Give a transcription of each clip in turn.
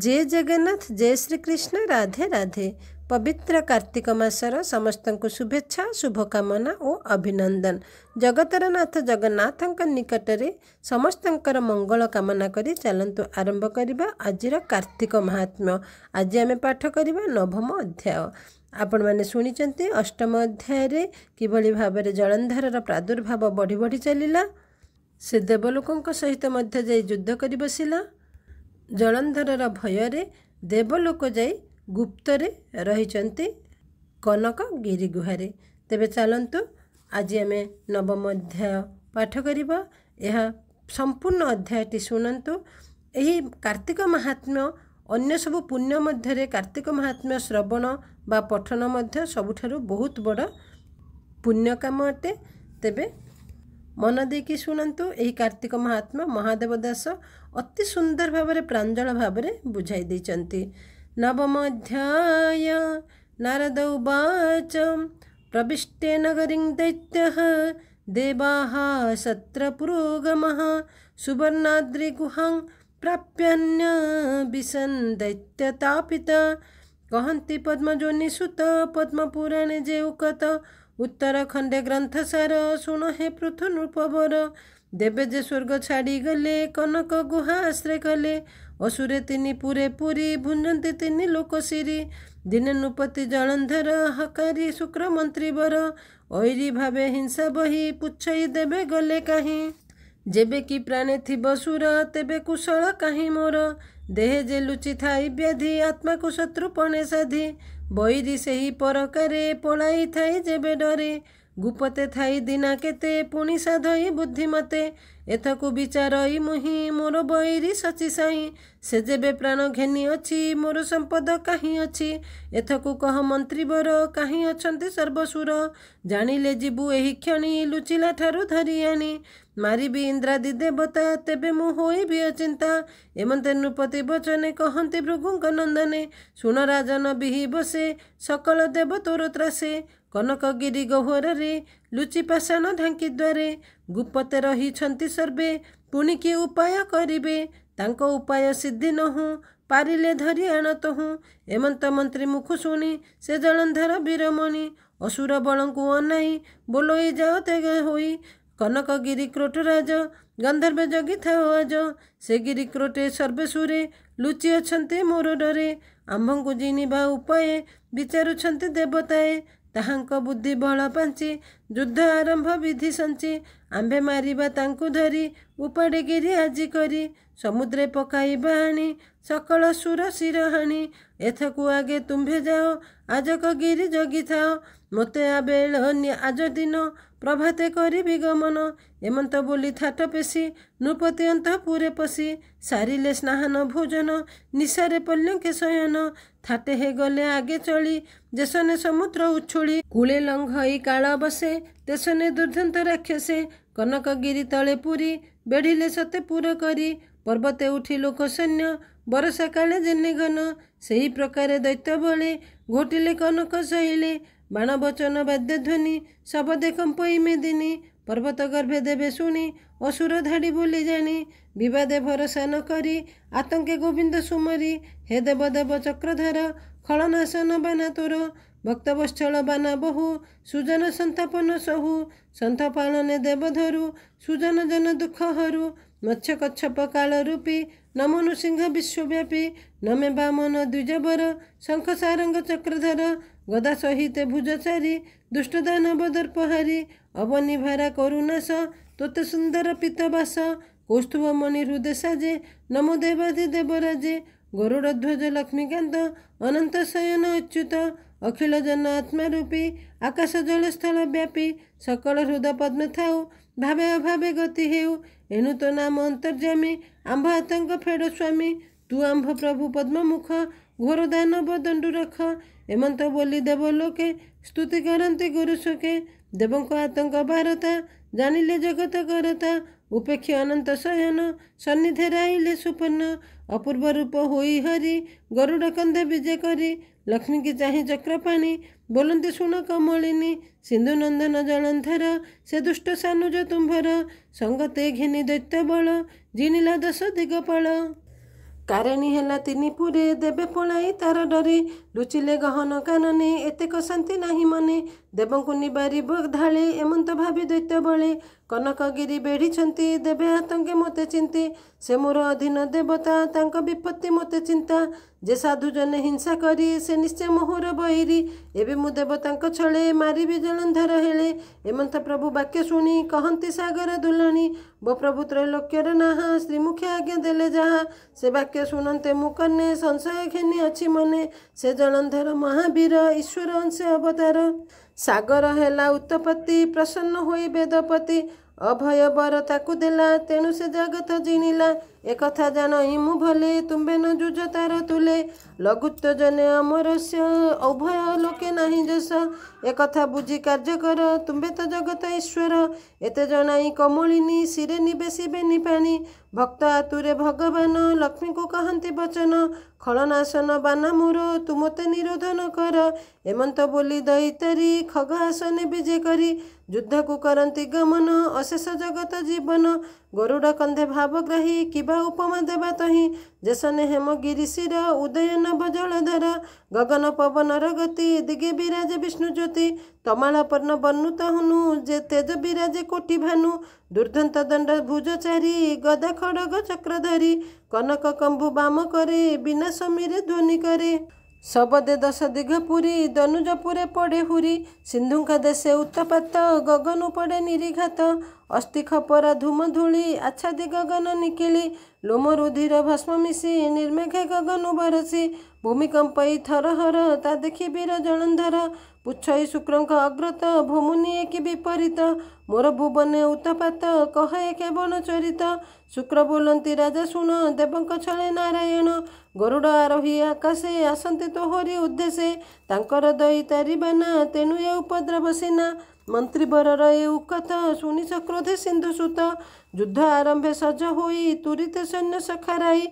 ଜୟ ଜଗନ୍ନାଥ ଜୟ ଶ୍ରୀକୃଷ୍ଣ ରାଧେ ରାଧେ ପବିତ୍ର କାର୍ତ୍ତିକ ମାସର ସମସ୍ତଙ୍କୁ ଶୁଭେଚ୍ଛା ଶୁଭକାମନା ଓ ଅଭିନନ୍ଦନ ଜଗତର ନାଥ ଜଗନ୍ନାଥଙ୍କ ନିକଟରେ ସମସ୍ତଙ୍କର ମଙ୍ଗଳ କାମନା କରି ଚାଲନ୍ତୁ ଆରମ୍ଭ କରିବା ଆଜିର କାର୍ତ୍ତିକ ମହାତ୍ମ୍ୟ ଆଜି ଆମେ ପାଠ କରିବା ନବମ ଅଧ୍ୟାୟ ଆପଣମାନେ ଶୁଣିଛନ୍ତି ଅଷ୍ଟମ ଅଧ୍ୟାୟରେ କିଭଳି ଭାବରେ ଜଳନ୍ଧାରର ପ୍ରାଦୁର୍ଭାବ ବଢ଼ି ବଢ଼ି ଚାଲିଲା ସେ ଦେବଲୋକଙ୍କ ସହିତ ମଧ୍ୟ ଯାଇ ଯୁଦ୍ଧ କରି ବସିଲା ଜଳନ୍ଧରର ଭୟରେ ଦେବଲୋକ ଯାଇ ଗୁପ୍ତରେ ରହିଛନ୍ତି କନକ ଗିରି ଗିରିଗୁହାରେ ତେବେ ଚାଲନ୍ତୁ ଆଜି ଆମେ ନବମ ଅଧ୍ୟାୟ ପାଠ କରିବା ଏହା ସମ୍ପୂର୍ଣ୍ଣ ଅଧ୍ୟାୟଟି ଶୁଣନ୍ତୁ ଏହି କାର୍ତ୍ତିକ ମହାତ୍ମ୍ୟ ଅନ୍ୟ ସବୁ ପୁଣ୍ୟ ମଧ୍ୟରେ କାର୍ତ୍ତିକ ମହାତ୍ମ୍ୟ ଶ୍ରବଣ ବା ପଠନ ମଧ୍ୟ ସବୁଠାରୁ ବହୁତ ବଡ଼ ପୁଣ୍ୟ କାମ ଅଟେ ତେବେ मनदेखि सुन यही कार्तिक महात्मा महादेव दास अति सुन्दर भावना प्राञ्जल भावा नवमाध्याय नारदौवाच प्रविष्टे नगरी दैत्य देवा सत्र पुरोगमा सुवर्णाद्रिगुहाङ प्राप्यान्य विसैत्यतापिता कहन्ति पद्मज्योनिसुत पद्मपुराणे जे उ ଉତ୍ତରଖଣ୍ଡେ ଗ୍ରନ୍ଥସାର ଶୁଣ ହେ ପୃଥ ନୃପବର ଦେବେ ଯେ ସ୍ୱର୍ଗ ଛାଡ଼ିଗଲେ କନକ ଗୁହା ଆଶ୍ରୟ କଲେ ଅସୁରେ ତିନି ପୁରେ ପୁରୀ ଭୁଞ୍ଜନ୍ତି ତିନି ଲୋକସିରି ଦିନେ ନୃପତି ଜଳନ୍ଧର ହକାରୀ ଶୁକ୍ର ମନ୍ତ୍ରୀବର ଐରି ଭାବେ ହିଂସା ବହି ପୁଛାଇ ଦେବେ ଗଲେ କାହିଁ ଯେବେ କି ପ୍ରାଣେ ଥିବ ସୁର ତେବେ କୁଶଳ କାହିଁ ମୋର ଦେହେ ଯେ ଲୁଚି ଥାଇ ବ୍ୟାଧି ଆତ୍ମାକୁ ଶତ୍ରୁ ପଣେ ସାଧି ବୈରୀ ସେହି ପରକାରେ ପଳାଇଥାଏ ଯେବେ ଡରେ ଗୁପତେ ଥାଇ ଦିନା କେତେ ପୁଣି ସାଧଇ ବୁଦ୍ଧି ମୋତେ ଏଥକୁ ବିଚାରଇ ମୁହିଁ ମୋର ବୈରି ସଚି ସାଇଁ ସେ ଯେବେ ପ୍ରାଣ ଘେନି ଅଛି ମୋର ସମ୍ପଦ କାହିଁ ଅଛି ଏଥକୁ କହ ମନ୍ତ୍ରୀବର କାହିଁ ଅଛନ୍ତି ସର୍ବସୁର ଜାଣିଲେ ଯିବୁ ଏହି କ୍ଷଣି ଲୁଚିଲା ଠାରୁ ଧରି ଆଣି ମାରିବି ଇନ୍ଦ୍ରାଦି ଦେବତା ତେବେ ମୁଁ ହୋଇବି ଅଚିନ୍ତା ଏମନ୍ତେ ନୃପତି ବଚନେ କହନ୍ତି ଭୃଗୁଙ୍କ ନନ୍ଦନେ ଶୁଣ ରାଜନ ବିହି ବସେ ସକଳ ଦେବ ତୋର ତ୍ରାସେ କନକଗିରି ଗହ୍ୱରରେ ଲୁଚିପାଷାଣ ଢାଙ୍କି ଦ୍ୱାରେ ଗୁପ୍ତେ ରହିଛନ୍ତି ସର୍ବେ ପୁଣି କିଏ ଉପାୟ କରିବେ ତାଙ୍କ ଉପାୟ ସିଦ୍ଧି ନହୁଁ ପାରିଲେ ଧରି ଆଣତ ହୁଁ ଏମନ୍ତ ମନ୍ତ୍ରୀ ମୁଖ ଶୁଣି ସେ ଜଳନ୍ଧର ବୀରମଣି ଅସୁର ବଳଙ୍କୁ ଅନାଇ ବୋଲଇ ଯାଅ ତେ ହୋଇ କନକଗିରି କ୍ରୋଟରାଜ ଗନ୍ଧର୍ବ ଜଗି ଥାଉ ଆଜ ସେ ଗିରି କ୍ରୋଟେ ସର୍ବେଶ୍ୱରେ ଲୁଚି ଅଛନ୍ତି ମୋର ଡରେ ଆମ୍ଭଙ୍କୁ ଜିଣିବା ଉପାୟ ବିଚାରୁଛନ୍ତି ଦେବତାଏ ତାହାଙ୍କ ବୁଦ୍ଧି ବଳ ପାଞ୍ଚି ଯୁଦ୍ଧ ଆରମ୍ଭ ବିଧି ସଞ୍ଚି ଆମ୍ଭେ ମାରିବା ତାଙ୍କୁ ଧରି ଗିରି ଆଜି କରି ସମୁଦ୍ରେ ପକାଇବା ଆଣି ସକଳ ସୁର ଶିର ହାଣି ଏଥକୁ ଆଗେ ତୁମ୍ଭେ ଯାଅ ଆଜକ ଗିରି ଜଗିଥାଅ ମୋତେ ଆବେଳ ଆଜ ଦିନ ପ୍ରଭାତେ କରିବି ଗମନ ଏମନ୍ତ ବୋଲି ଥାଟ ପେଶି ନୃପତି ଅନ୍ତ ପୁରେ ପଶି ସାରିଲେ ସ୍ନାହାନ ଭୋଜନ ନିଶାରେ ପଲ୍ୟଙ୍କେ ଶୟନ ଥାଟେ ହେଇଗଲେ ଆଗେ ଚଳି ଦେଶନେ ସମୁଦ୍ର ଉଛୁଳି କୁଳେ ଲଙ୍ଘଇ କାଳ ବସେ ଦେଶନେ ଦୁର୍ଦ୍ଧାନ୍ତ ରାକ୍ଷସେ କନକଗିରି ତଳେ ପୁରୀ ବେଢ଼ିଲେ ସତେ ପୁର କରି ପର୍ବତେ ଉଠି ଲୋକ ସୈନ୍ୟ ବରଷା କାଳେ ଜେନେ ଘନ ସେହି ପ୍ରକାରେ ବଳେ ଘୋଟିଲେ କନକ ସହିଲେ ବାଣ ବାଣବଚନ ବାଦ୍ୟଧ୍ୱନି ଶବ ଦେଖମ୍ପଇମେ ଦିନି ପର୍ବତ ଗର୍ଭେ ଦେବେ ଶୁଣି ଅସୁର ଧାଡ଼ି ବୋଲି ଜାଣି ବିବାଦେ ଭରସା ନ କରି ଆତଙ୍କେ ଗୋବିନ୍ଦ ସୁମରି ହେ ଦେବ ଦେବ ଚକ୍ରଧର ଖଳନାଶନ ବାନା ତୋର ଭକ୍ତବତ୍ସଳ ବାନା ବହୁ ସୁଜନ ସନ୍ତାପନ ସହୁ ସନ୍ଥପାଳନେ ଦେବ ଧରୁ ସୁଜନ ଜନ ଦୁଃଖ ହରୁ ମତ୍ସ୍ୟକଚ୍ଛପ କାଳ ରୂପୀ ନମନୁ ସିଂହ ବିଶ୍ୱବ୍ୟାପୀ ନମେ ବାମନ ଦ୍ୱିଜବର ଶଙ୍ଖ ସାରଙ୍ଗ ଚକ୍ରଧର गदा सहित भुज चारी पहारी नवदर्पहारी भरा कुरुनास तोत सुन्दर पितवास कौस्तुभ मणि हृदय साजे नमदेवा देवराजे गरुड ध्वज लक्ष्मीकान्त अनन्त शयन अच्युत अखिल जन आत्मा आकाश जलस्थल व्यापी सकल हृदय पद्म थाउ भावे अब गति हे एणु त नाम अन्तर्ज्यमी आम्भ आतङ्क फेड स्वमी तुआम्भ प्रभु पद्ममुख ଘୋର ଦାନବ ଦଣ୍ଡୁ ରଖ ଏମନ୍ତ ବୋଲି ଦେବ ଲୋକେ ସ୍ତୁତି କରନ୍ତି ଗୁରୁ ସୁଖେ ଦେବଙ୍କ ଆତଙ୍କ ଭାରତା ଜାଣିଲେ ଜଗତ କରତା ଉପେକ୍ଷ ଅନନ୍ତ ଶୟନ ସନ୍ନିଧେରାଇଲେ ସୁପର୍ଣ୍ଣ ଅପୂର୍ବ ରୂପ ହୋଇ ହରି ଗରୁଡ଼ କନ୍ଧେ ବିଜେ କରି ଲକ୍ଷ୍ମୀକି ଚାହିଁ ଚକ୍ରପାଣି ବୋଲନ୍ତି ଶୁଣ କମଳିନୀ ସିନ୍ଧୁ ନନ୍ଦନ ଜଳନ୍ଧର ସେ ଦୁଷ୍ଟ ସାନୁଜ ତୁମ୍ଭର ସଙ୍ଗତେ ଘିନି ବଳ ଜିଣିଲା ଦଶ ଦିଗ ପଳ କାରେଣୀ ହେଲା ତିନି ପୁରେ ଦେବେ ପଳାଇ ତାର ଡରେ ଲୁଚିଲେ ଗହନ କାନନେ ଏତେ କଷାନ୍ତି ନାହିଁ ମନେ ଦେବଙ୍କୁ ନିବାରି ଧାଳି ଏମନ୍ତ ଭାବି ଦୈତ୍ୟ ବଳି କନକଗିରି ବେଢ଼ିଛନ୍ତି ଦେବେ ହାତଙ୍କେ ମୋତେ ଚିନ୍ତି ସେ ମୋର ଅଧୀନ ଦେବତା ତାଙ୍କ ବିପତ୍ତି ମୋତେ ଚିନ୍ତା ଯେ ସାଧୁ ଜନେ ହିଂସା କରି ସେ ନିଶ୍ଚୟ ମୋହର ବହିରି ଏବେ ମୁଁ ଦେବତାଙ୍କ ଛଳେ ମାରିବି ଜଳନ୍ଧର ହେଲେ ଏମନ୍ତ ପ୍ରଭୁ ବାକ୍ୟ ଶୁଣି କହନ୍ତି ସାଗର ଦୁଲଣୀ ବୋ ପ୍ରଭୁ ତ୍ରୈଲୋକ୍ୟର ନାହା ଶ୍ରୀମୁଖୀ ଆଜ୍ଞା ଦେଲେ ଯାହା ସେ ବାକ୍ୟ ଶୁଣନ୍ତେ ମୁଁ କନେ ସଂଶୟ ଘେନି ଅଛି ମନେ ସେ ଜଳନ୍ଧର ମହାବୀର ଈଶ୍ୱର ଅଂଶ ଅବତାର ସାଗର ହେଲା ଉତ୍ତପତି ପ୍ରସନ୍ନ ହୋଇ ବେଦପତି ଅଭୟ ବର ତାକୁ ଦେଲା ତେଣୁ ସେ ଜଗତ ଜିଣିଲା ଏକଥା ଜାଣ ଇ ମୁଁ ଭଲେ ତୁମ୍ଭେ ନ ଯୁଜ ତାର ତୁଲେ ଲଘୁତ୍ୱ ଜନେ ଅମର ସେ ଉଭୟ ଲୋକେ ନାହିଁ ଯଶ ଏକଥା ବୁଝି କାର୍ଯ୍ୟ କର ତୁମ୍ଭେ ତ ଜଗତ ଈଶ୍ୱର ଏତେ ଜଣାଇ କମଳିନୀ ଶିରେ ନିବେଶିବେନି ପାଣି ଭକ୍ତ ଆତୁରେ ଭଗବାନ ଲକ୍ଷ୍ମୀଙ୍କୁ କହନ୍ତି ବଚନ ଖଳନାଶନ ବାନା ମୋର ତୁ ମୋତେ ନିରୋଧନ କର ଏମନ୍ତ ବୋଲି ଦୈତାରି ଖଗ ଆସନେ ବିଜେ କରି ଯୁଦ୍ଧକୁ କରନ୍ତି ଗମନ ଅଶେଷ ଜଗତ ଜୀବନ ଗରୁଡ଼ କନ୍ଧେ ଭାବଗ୍ରାହୀ କିବା ଉପମା ଦେବା ତହିଁ ଜେସନେ ହେମ ଗିରିଶିର ଉଦୟନ ଭଜଳଧର ଗଗନ ପବନର ଗତି ଦିଗେ ବିରାଜେ ବିଷ୍ଣୁ ଜ୍ୟୋତି ପର୍ଣ୍ଣ ବର୍ଣ୍ଣୁତ ହୁନୁ ଯେ ତେଜ ବିରାଜେ କୋଟି ଭାନୁ ଦୁର୍ଦ୍ଧନ୍ତ ଦଣ୍ଡ ଭୁଜ ଚାରି ଗଦା ଖଡ଼ଗ ଚକ୍ର ଧରି କନକ କମ୍ଭୁ ବାମ କରେ ବିନା ସମୀରେ ଧ୍ୱନି କରେ ଶବଦେ ଦଶ ଦିଘ ପୁରୀ ଦନୁଜ ଦନୁଜପୁରେ ପଡ଼େ ହୁରି ସିନ୍ଧୁଙ୍କା ଦେଶେ ଉତ୍ତପାତ ଗଗନୁ ପଡ଼େ ନିରିଘାତ ଅସ୍ତିଖପରା ଧୂମଧୂଳି ଆଚ୍ଛାଦି ଗଗନ ନିକିଳି ଲୋମ ରୁଧିର ଭସ୍ମ ମିଶି ନିର୍ମେଘ ଗଗନୁ ବରସି ଭୂମିକମ୍ପାଇ ଥର ହର ତା ଦେଖି ବୀର ଜଳନ୍ଧର ପୁଚ୍ଛଇ ଶୁକ୍ରଙ୍କ ଅଗ୍ରତ ଭୂମୁନି ଏକି ବିପରୀତ ମୋର ଭୁବନେ ଉତ୍ତପାତ କହେ କେବଳ ଚରିତ ଶୁକ୍ର ବୋଲନ୍ତି ରାଜା ଶୁଣ ଦେବଙ୍କ ଛଳେ ନାରାୟଣ ଗରୁଡ଼ ଆରୋହୀ ଆକାଶେ ଆସନ୍ତି ତୋହରି ଉଦ୍ଦେଶ୍ୟ ତାଙ୍କର ତାରିବା ନା ତେଣୁ ଏ ଉପଦ୍ରବ ସିନା ମନ୍ତ୍ରୀ ବରର ଏ ଉକତ ଶୁଣି ସକ୍ରୋଧେ ସିନ୍ଧୁ ସୁତ ଯୁଦ୍ଧ ଆରମ୍ଭେ ସଜ ହୋଇ ତୁରିତେ ସୈନ୍ୟ ସଖାରାଇ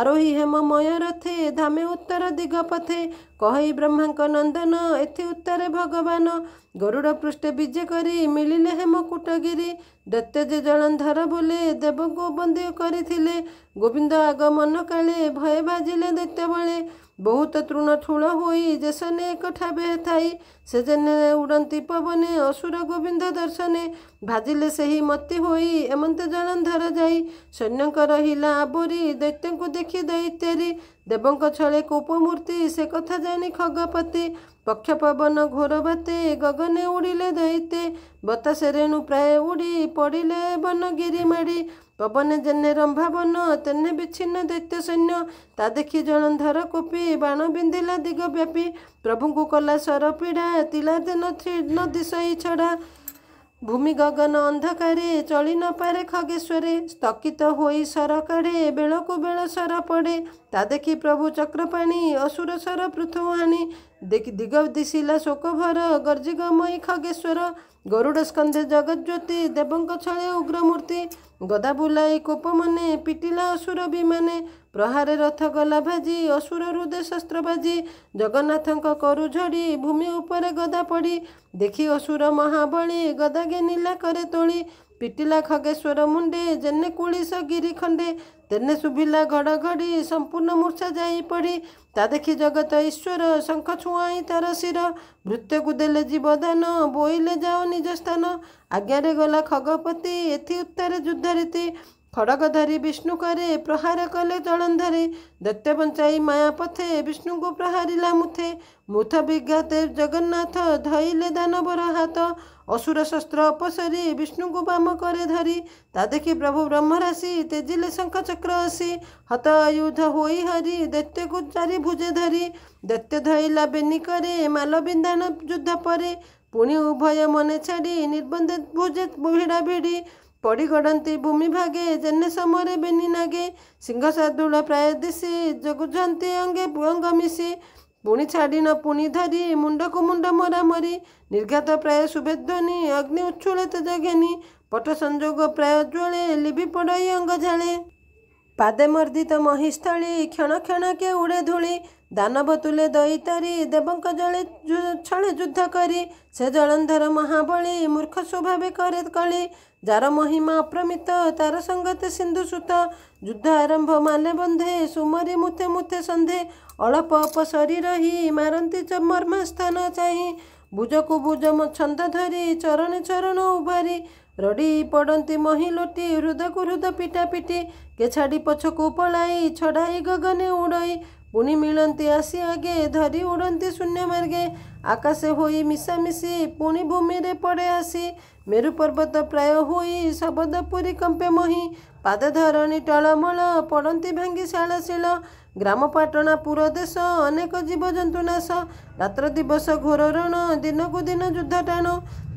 ଆରୋହି ହେମ ମୟ ରଥେ ଧାମେ ଉତ୍ତର ଦିଗ ପଥେ କହି ବ୍ରହ୍ମାଙ୍କ ନନ୍ଦନ ଏଥି ଉତ୍ତରେ ଭଗବାନ ଗରୁଡ଼ ପୃଷ୍ଠେ ବିଜେ କରି ମିଳିଲେ ହେମ କୁଟଗିରି ଦତ୍ୟ ଯେ ଜଳନ୍ଧର ବୋଲେ ଦେବ ବନ୍ଦୀ କରିଥିଲେ ଗୋବିନ୍ଦ ଆଗ ମନ କାଳେ ଭୟ ବାଜିଲେ ଦୈତ୍ୟ ବଳେ ବହୁତ ତୃଣ ଠୁଣ ହୋଇ ଯେସନେ ଏକଠା ବେ ଥାଇ ସେ ଯେନେ ଉଡ଼ନ୍ତି ପବନେ ଅସୁର ଗୋବିନ୍ଦ ଦର୍ଶନେ ଭାଜିଲେ ସେହି ମତି ହୋଇ ଏମନ୍ତେ ଜଳନ୍ଧର ଯାଇ ସୈନ୍ୟଙ୍କ ରହିଲା ଆବରି ଦୈତ୍ୟଙ୍କୁ ଦେଖି ଦୈତ୍ୟରି ଦେବଙ୍କ ଛଳେ କୋପମୂର୍ତ୍ତି ସେ କଥା ଜାଣି ଖଗପତି ପକ୍ଷ ପବନ ଘୋର ବାତେ ଗଗନେ ଉଡ଼ିଲେ ଦୈତେ ବତାସେ ରେଣୁ ପ୍ରାୟ ଉଡ଼ି ପଡ଼ିଲେ ବନଗିରି ମାଡ଼ି ପବନ ଯେନେ ରମ୍ଭାବନ ତେନେ ବିଚ୍ଛିନ୍ନ ଦୈତ୍ୟ ସୈନ୍ୟ ତା ଦେଖି ଜଳନ୍ଧର କୋପି ବାଣ ବିନ୍ଧିଲା ଦିଗ ବ୍ୟାପୀ ପ୍ରଭୁଙ୍କୁ କଲା ସର ପୀଡ଼ା ତିଲା ଦିନ ଦିଶଇ ଛଡ଼ା ଭୂମି ଗଗନ ଅନ୍ଧକାରେ ଚଳି ନ ପାରେ ଖଗେଶ୍ୱରେ ସ୍ତକିତ ହୋଇ ସର କାଢ଼େ ବେଳକୁ ବେଳ ସର ପଡ଼େ ତା ଦେଖି ପ୍ରଭୁ ଚକ୍ରପାଣି ଅସୁର ସର ପୃଥୁ ଆଣି ଦିଗ ଦିଶିଲା ଶୋକ ଭର ଗର୍ଜିଗମୟୀ ଖଗେଶ୍ୱର ଗରୁଡ଼ ସ୍କନ୍ଧେ ଜଗଜ୍ୟୋତି ଦେବଙ୍କ ଛଳେ ଉଗ୍ରମୂର୍ତ୍ତି ଗଦା ବୁଲାଇ କୋପମାନେ ପିଟିଲା ଅସୁର ବିମାନେ ପ୍ରହାରେ ରଥ ଗଲା ଭାଜି ଅସୁର ହୃଦେ ଶସ୍ତ୍ର ବାଜି ଜଗନ୍ନାଥଙ୍କ କରୁ ଝଡ଼ି ଭୂମି ଉପରେ ଗଦା ପଡ଼ି ଦେଖି ଅସୁର ମହାବଳି ଗଦା ଗେ ନିଲା କରେ ତୋଳି ପିଟିଲା ଖଗେଶ୍ୱର ମୁଣ୍ଡେ ଯେନେ କୁଳିଶ ଗିରି ଖଣ୍ଡେ ତେନେ ଶୁଭିଲା ଘଡ଼ ଘଡ଼ି ସମ୍ପୂର୍ଣ୍ଣ ମୂର୍ଚ୍ଛା ଯାଇ ପଡ଼ି ତା ଦେଖି ଜଗତ ଈଶ୍ୱର ଶଙ୍ଖ ଛୁଆଁ ତାର ଶିର ଭୃତ୍ୟକୁ ଦେଲେ ଜୀବଧାନ ବୋଇଲେ ଯାଅ ନିଜ ସ୍ଥାନ ଆଜ୍ଞାରେ ଗଲା ଖଗପତି ଏଥି ଉତ୍ତାରେ ଯୁଦ୍ଧ ରୀତି ଖଡ଼ଗ ଧରି ବିଷ୍ଣୁ କରେ ପ୍ରହାର କଲେ ଜଳନ୍ଧରେ ଦତ୍ୟ ବଞ୍ଚାଇ ମାୟା ପଥେ ବିଷ୍ଣୁଙ୍କୁ ପ୍ରହାରିଲା ମୁଥେ ମୁଥ ବିଘାତେ ଜଗନ୍ନାଥ ଧଇଲେ ଦାନବର ହାତ অসুর শস্ত্র অপসারি বিষ্ণুଙ୍କୁ বাম করে ধরি তা দেখি প্রভু ব্রহ্মরাশি তেজিলে শঙ্খ চক্র আসি হত আয়ুধ হই হরি দৈত্যକୁ চারি ভুজে ধরি দৈত্য ধইলা বেনি করে মালবিন্ধান যুদ্ধ পরে ପୁଣି ଉଭୟ ମନେ ଛାଡ଼ି ନିର୍ବନ୍ଧ ଭୁଜେ ଭିଡ଼ା ଭିଡ଼ି ପଡ଼ିଗଡ଼ନ୍ତି ଭୂମି ଭାଗେ ଜେନେ ସମୟରେ ବେନି ନାଗେ ସିଂହ ସାଦୁଳ ପ୍ରାୟ ଦିଶି ଜଗୁଛନ୍ତି ଅଙ୍ଗେ ଅଙ୍ଗ ମିଶି ପୁଣି ଛାଡ଼ି ନ ପୁଣି ଧରି ମୁଣ୍ଡକୁ ମୁଣ୍ଡ ମରା ମରି ନିର୍ଘାତ ପ୍ରାୟ ଶୁଭେଧ୍ୱନି ଅଗ୍ନି ଉଚ୍ଛୁଳେ ତେଜ ପଟ ସଂଯୋଗ ପ୍ରାୟ ଜ୍ୱଳେ ଲିଭି ପଡ଼ଇ ଅଙ୍ଗ ଝାଳେ ପାଦେ ମର୍ଦ୍ଦିତ ମହିସ୍ଥଳୀ କ୍ଷଣ କ୍ଷଣ କେ ଉଡ଼େ ଧୂଳି ଦାନବ ତୁଲେ ଦଇତାରି ଦେବଙ୍କ ଜଳେ ଛଳେ ଯୁଦ୍ଧ କରି ସେ ଜଳନ୍ଧର ମହାବଳୀ ମୂର୍ଖ ସ୍ୱଭାବେ କରେ କଳି ଯାର ମହିମା ଅପ୍ରମିତ ତାର ସଙ୍ଗତେ ସିନ୍ଧୁସୂତ ଯୁଦ୍ଧ ଆରମ୍ଭ ମାଲେ ବନ୍ଧେ ସୁମରି ମୁଥେ ମୁଥେ ସନ୍ଧେ ଅଳପ ଅପ ଶରୀର ହିଁ ମାରନ୍ତି ଚ ମର୍ମାସ୍ଥାନ ଚାହିଁ ଭୁଜକୁ ଭୁଜ ମୋ ଛନ୍ଦ ଧରି ଚରଣ ଚରଣ ଉଭାରି ରଡ଼ି ପଡ଼ନ୍ତି ମହି ଲୋଟି ହୃଦକୁ ହୃଦ ପିଟାପିଟି କେଛାଡ଼ି ପଛକୁ ପଳାଇ ଛଡ଼ାଇ ଗଗନେ ଉଡ଼ଇ ପୁଣି ମିଳନ୍ତି ଆସି ଆଗେ ଧରି ଉଡ଼ନ୍ତି ଶୂନ୍ୟ ମାର୍ଗେ ଆକାଶେ ହୋଇ ମିଶାମିଶି ପୁଣି ଭୂମିରେ ପଡ଼େ ଆସି ମେରୁ ପର୍ବତ ପ୍ରାୟ ହୋଇ ଶବଦ ପୁରୀ କମ୍ପେ ମହିଁ ପାଦ ଧରଣୀ ଟଳମଳ ପଡ଼ନ୍ତି ଭାଙ୍ଗି ଶାଳଶୀଳ ଗ୍ରାମ ପାଟଣା ପୁର ଦେଶ ଅନେକ ଜୀବଜନ୍ତୁ ନାଶ ରାତ୍ର ଦିବସ ଘୋର ରଣ ଦିନକୁ ଦିନ ଯୁଦ୍ଧ ଟାଣ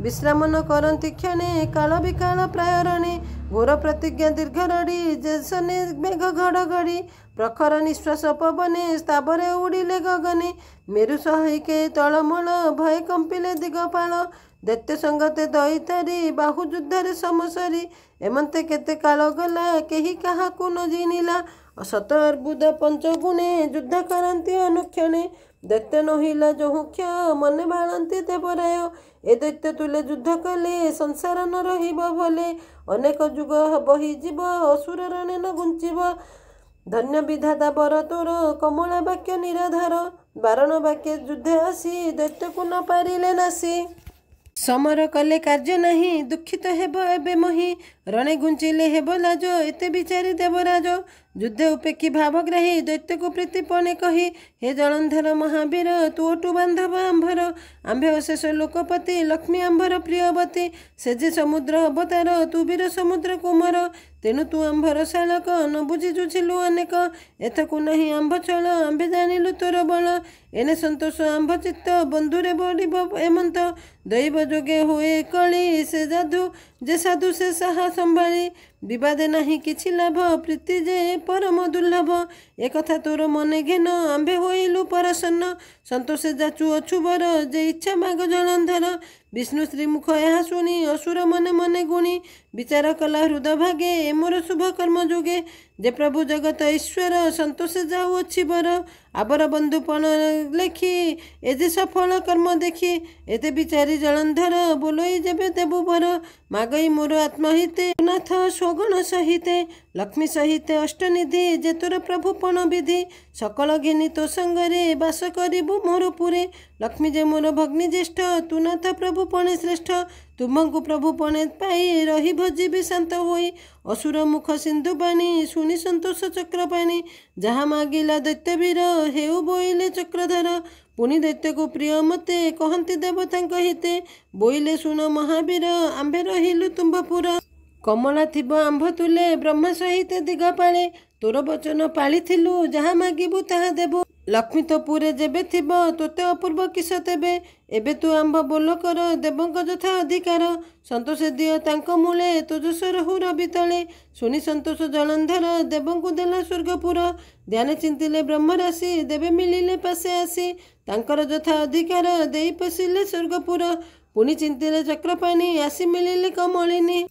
ବିଶ୍ରାମ ନ କରନ୍ତି କ୍ଷଣେ କାଳ ବିକାଳ ପ୍ରାୟ ରଣୀ ଘୋର ପ୍ରତିଜ୍ଞା ଦୀର୍ଘ ରଡ଼ି ଜେସନେ ମେଘ ଘଡ଼ଘଡ଼ି ପ୍ରଖର ନିଶ୍ୱାସ ପବନେ ସ୍ଥାବରେ ଉଡ଼ିଲେ ଗଗନେ ମେରୁଷ ହୋଇକେ ତଳମଳ ଭୟ କମ୍ପିଲେ ଦିଗପାଳ ଦୈତ୍ୟ ସଙ୍ଗତେ ଦଇଥାରି ବାହୁ ଯୁଦ୍ଧରେ ସମସରି ଏମନ୍ତେ କେତେ କାଳ ଗଲା କେହି କାହାକୁ ନ ଜିନିଲା ସତ ଅର୍ବୁଦ ପଞ୍ଚଗୁଣେ ଯୁଦ୍ଧ କରନ୍ତି ଅନୁକ୍ଷଣେ ଦୈତ୍ୟ ନହିଲା ଯୌକ୍ଷ ମନେ ବାଳନ୍ତି ଦେବରାୟ ଏ ଦୈତ୍ୟ ତୁଲେ ଯୁଦ୍ଧ କଲେ ସଂସାର ନ ରହିବ ଭଲେ ଅନେକ ଯୁଗ ବହିଯିବ ଅସୁରର ନ ଗୁଞ୍ଚିବ ଧନ୍ୟ ବିଧାତା ବର ତୋର କମଳା ବାକ୍ୟ ନିରାଧାର ବାରଣ ବାକ୍ୟ ଯୁଦ୍ଧ ଆସି ଦୈତ୍ୟକୁ ନ ପାରିଲେ ନାସି ସମର କଲେ କାର୍ଯ୍ୟ ନାହିଁ ଦୁଃଖିତ ହେବ ଏବେ ମହି ରଣେ ଘୁଞ୍ଚିଲେ ହେବ ଲାଜ ଏତେ ବିଚାରି ଦେବରାଜ ଯୁଦ୍ଧ ଉପେକ୍ଷୀ ଭାବଗ୍ରାହୀ ଦୈତ୍ୟକୁ ପ୍ରୀତିପଣେ କହି ହେ ଜଳନ୍ଧର ମହାବୀର ତୁଅଟୁ ବାନ୍ଧବ ଆମ୍ଭର ଆମ୍ଭେ ଅଶେଷ ଲୋକପତି ଲକ୍ଷ୍ମୀ ଆମ୍ଭର ପ୍ରିୟବତୀ ସେ ଯେ ସମୁଦ୍ର ଅବତାର ତୁ ବୀର ସମୁଦ୍ର କୁମର ତେଣୁ ତୁ ଆମ୍ଭର ଶାଳକ ନ ବୁଝି ଜୁଝିଲୁ ଅନେକ ଏଥକୁ ନାହିଁ ଆମ୍ଭ ଚଳ ଆମ୍ଭେ ଜାଣିଲୁ ତୋର ବଳ ଏନେ ସନ୍ତୋଷ ଆମ୍ଭ ଚିତ୍ତ ବନ୍ଧୁରେ ବଢ଼ିବ ଏମନ୍ତ ଦୈବ ଯୋଗେ ହୁଏ କଳି ସେ ଯାଦୁ ଯେ ସାଧୁ ସେ ସାହା ସମ୍ଭାଳି ବିବାଦେ ନାହିଁ କିଛି ଲାଭ ପ୍ରୀତି ଯେ ପରମ ଦୁର୍ଲଭ ଏ କଥା ତୋର ମନେ ଘେନ ଆମ୍ଭେ ହୋଇଲୁ ପରସନ୍ନ ସନ୍ତୋଷ ଯାଚୁ ଅଛୁ ବର ଯେ ଇଚ୍ଛା ମାଗ ଜଳନ୍ଧର ବିଷ୍ଣୁ ଶ୍ରୀମୁଖ ଏହା ଶୁଣି ଅସୁର ମନେ ମନେ ଗୁଣି ବିଚାର କଲା ହୃଦ ଭାଗେ ଏ ମୋର ଶୁଭ କର୍ମ ଯୋଗେ ଯେ ପ୍ରଭୁ ଜଗତ ଈଶ୍ୱର ସନ୍ତୋଷ ଯାଉଅଛି ବର ଆବର ବନ୍ଧୁପଣ ଲେଖି ଏତେ ସଫଳ କର୍ମ ଦେଖି ଏତେ ବିଚାରି ଜଳନ୍ଧର ବୋଲଇ ଯେବେ ଦେବୁ ବର ମାଗଇ ମୋର ଆତ୍ମହିତେ ନାଥ ସ୍ୱଗୁଣ ସହିତେ ଲକ୍ଷ୍ମୀ ସହିତେ ଅଷ୍ଟନିଧି ଯେ ତୋର ପ୍ରଭୁ ପଣ ବିଧି ସକଳ ଘିନି ତୋ ସଙ୍ଗରେ ବାସ କରିବୁ ମୋର ପୁରେ ଲକ୍ଷ୍ମୀ ଯେ ମୋର ଭଗ୍ନି ଜ୍ୟେଷ୍ଠ ତୁ ନାଥ ପ୍ରଭୁ ପଣେ ଶ୍ରେଷ୍ଠ ତୁମକୁ ପ୍ରଭୁ ପଣେ ପାଇ ରହି ଭଜିବି ଶାନ୍ତ ହୋଇ ଅସୁର ମୁଖ ସିନ୍ଧୁ ପାଣି ଶୁଣି ସନ୍ତୋଷ ଚକ୍ରପାଣି ଯାହା ମାଗିଲା ଦୈତ୍ୟବୀର ହେଉ ବୋଇଲେ ଚକ୍ରଧର ପୁଣି ଦୈତ୍ୟକୁ ପ୍ରିୟ ମୋତେ କହନ୍ତି ଦେବତାଙ୍କ ହିତେ ବୋଇଲେ ଶୁଣ ମହାବୀର ଆମ୍ଭେ ରହିଲୁ ତୁମ୍ଭପୁର କମଳା ଥିବ ଆମ୍ଭ ତୁଲେ ବ୍ରହ୍ମା ସହିତ ଦିଗପାଳେ ତୋର ବଚନ ପାଳିଥିଲୁ ଯାହା ମାଗିବୁ ତାହା ଦେବୁ ଲକ୍ଷ୍ମୀ ତ ପୁରେ ଯେବେ ଥିବ ତୋତେ ଅପୂର୍ବ କିସ ତେବେ ଏବେ ତୁ ଆମ୍ଭ ବୋଲ କର ଦେବଙ୍କ ଯଥା ଅଧିକାର ସନ୍ତୋଷ ଦିଅ ତାଙ୍କ ମୂଳେ ତୋଜସ ରହୁ ରବି ତଳେ ଶୁଣି ସନ୍ତୋଷ ଜଳନ୍ଧର ଦେବଙ୍କୁ ଦେଲା ସ୍ୱର୍ଗପୁର ଧ୍ୟାନ ଚିନ୍ତିଲେ ବ୍ରହ୍ମରାଶି ଦେବେ ମିଳିଲେ ପାଶେ ଆସି ତାଙ୍କର ଯଥା ଅଧିକାର ଦେଇ ପଶିଲେ ସ୍ୱର୍ଗପୁର ପୁଣି ଚିନ୍ତିଲେ ଚକ୍ରପାଣି ଆସି ମିଳିଲେ କମଳିନୀ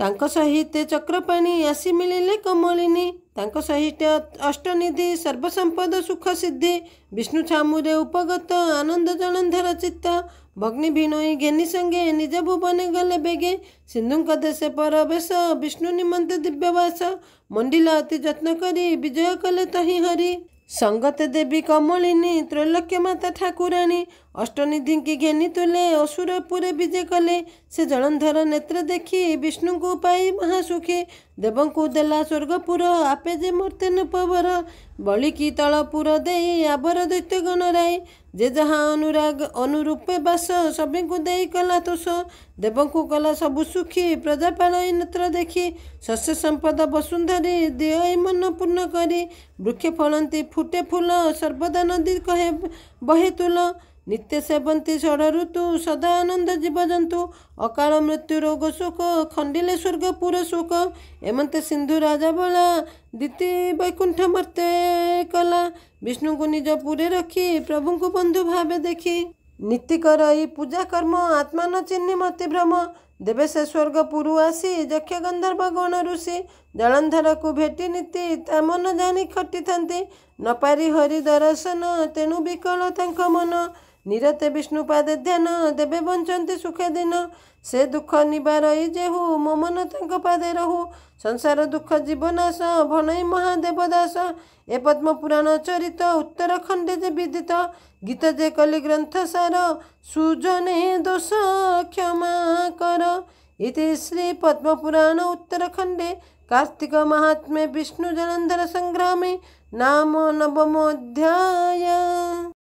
ତାଙ୍କ ସହିତ ଚକ୍ରପାଣି ଆସି ମିଳିଲେ କମଳିନୀ ତାଙ୍କ ସହିତ ଅଷ୍ଟନିଧି ସର୍ବସମ୍ପଦ ସୁଖ ସିଦ୍ଧି ବିଷ୍ଣୁ ଛାମୁରେ ଉପଗତ ଆନନ୍ଦ ଜଳନ୍ଧର ଚିତ୍ତ ଭଗ୍ନି ଭିଣୋଇ ଘେନି ସଙ୍ଗେ ନିଜ ଭୁବନେ ଗଲେ ବେଗେ ସିନ୍ଧୁଙ୍କ ଦେଶେ ପରବେଶ ବିଷ୍ଣୁ ନିମନ୍ତେ ଦିବ୍ୟବାସ ମଣ୍ଡିଲ ଅତି ଯତ୍ନ କରି ବିଜୟ କଲେ ତହିଁ ହରି ସଙ୍ଗତେ ଦେବୀ କମଳିନୀ ତ୍ରୈଲକ୍ଷ ମାତା ଠାକୁରାଣୀ ଅଷ୍ଟନିଧିଙ୍କି ଘେନି ତୁଲେ ଅସୁରପୁରେ ବିଜେ କଲେ ସେ ଜଳନ୍ଧର ନେତ୍ର ଦେଖି ବିଷ୍ଣୁଙ୍କୁ ପାଇ ମହାସୁଖେ ଦେବଙ୍କୁ ଦେଲା ସ୍ୱର୍ଗପୁର ଆପେ ଯେ ମୂର୍ତ୍ତି ନୂପବର ବଳିକି ତଳ ପୁର ଦେଇ ଆବର ଦୈତ୍ୟଗଣ ରାଏ ଯେ ଯାହା ଅନୁରାଗ ଅନୁରୂପେ ବାସ ସଭିଙ୍କୁ ଦେଇ କଲା ତୋଷ ଦେବଙ୍କୁ କଲା ସବୁ ସୁଖୀ ପ୍ରଜାପାଳ ଏ ନେତ୍ର ଦେଖି ଶସ୍ୟ ସମ୍ପଦ ବସୁନ୍ଧରୀ ଦେହ ଏ ମନ ପୂର୍ଣ୍ଣ କରି ବୃକ୍ଷ ଫଳନ୍ତି ଫୁଟେ ଫୁଲ ସର୍ବଦା ନଦୀ କହେ ବହେ ତୁଲ ନିତ୍ୟ ସେବନ୍ତୀ ଷଡ଼ ଋତୁ ସଦାନନ୍ଦ ଜୀବଜନ୍ତୁ ଅକାଳ ମୃତ୍ୟୁ ରୋଗ ଶୋକ ଖଣ୍ଡିଲେ ସ୍ୱର୍ଗ ପୁର ଶୋକ ଏମନ୍ତେ ସିନ୍ଧୁ ରାଜା ବଳା ଦିତି ବୈକୁଣ୍ଠ ମର୍ତ୍ତେ କଲା ବିଷ୍ଣୁଙ୍କୁ ନିଜ ପୁରେ ରଖି ପ୍ରଭୁଙ୍କୁ ବନ୍ଧୁ ଭାବେ ଦେଖି ନୀତିକର ଏଇ ପୂଜା କର୍ମ ଆତ୍ମା ଚିହ୍ନି ମତି ଭ୍ରମ ଦେବେ ସେ ସ୍ୱର୍ଗପୁରୁ ଆସି ଯକ୍ଷ ଗନ୍ଧର୍ବ ଗଣ ଋଷି ଜଳନ୍ଧରକୁ ଭେଟି ନୀତି ତା ମନ ଜାଣି ଖଟିଥାନ୍ତି ନପାରି ହରି ଦର୍ଶନ ତେଣୁ ବିକଳ ତାଙ୍କ ମନ ନିରତେ ବିଷ୍ଣୁ ପାଦେ ଧ୍ୟାନ ଦେବେ ବଞ୍ଚନ୍ତି ସୁଖ ଦିନ ସେ ଦୁଃଖ ନିବାର ଯେ ହୁ ମୋ ମନ ତାଙ୍କ ପାଦେ ରହୁ ସଂସାର ଦୁଃଖ ଜୀବନାଶ ଭଣେଇ ମହାଦେବ ଦାସ ଏ ପଦ୍ମ ପୁରାଣ ଚରିତ ଉତ୍ତରାଖଣ୍ଡେ ଯେ ବିଦିତ ଗୀତ ଯେ କଲି ଗ୍ରନ୍ଥ ସାର ସୁଜନେ ଦୋଷ କ୍ଷମା କର ଇତି ଶ୍ରୀ ପଦ୍ମପୁରାଣ ଉତ୍ତରାଖଣ୍ଡେ କାର୍ତ୍ତିକ ମହାତ୍ମେ ବିଷ୍ଣୁ ଜଳନ୍ଧର ସଂଗ୍ରାମୀ ନାମ ନବମ ଅଧ୍ୟାୟ